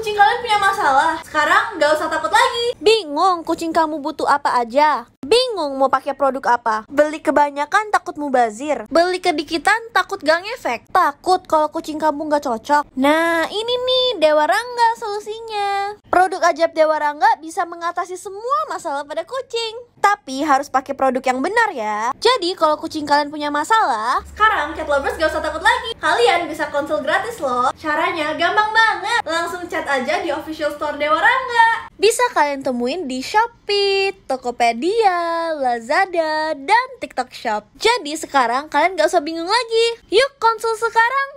kucing kalian punya masalah. Sekarang nggak usah takut lagi. Bingung kucing kamu butuh apa aja? Bingung mau pakai produk apa? Beli kebanyakan takut mubazir. Beli kedikitan takut gang efek. Takut kalau kucing kamu nggak cocok. Nah, ini nih Dewa Rangga solusinya. Produk ajaib Dewa Rangga bisa mengatasi semua masalah pada kucing. Tapi harus pakai produk yang benar ya. Jadi kalau kucing kalian punya masalah, sekarang cat lovers gak usah takut lagi kalian bisa konsul gratis loh. Caranya gampang banget. Langsung chat aja di official store Dewa Rangga. Bisa kalian temuin di Shopee, Tokopedia, Lazada, dan TikTok Shop. Jadi sekarang kalian gak usah bingung lagi. Yuk konsul sekarang!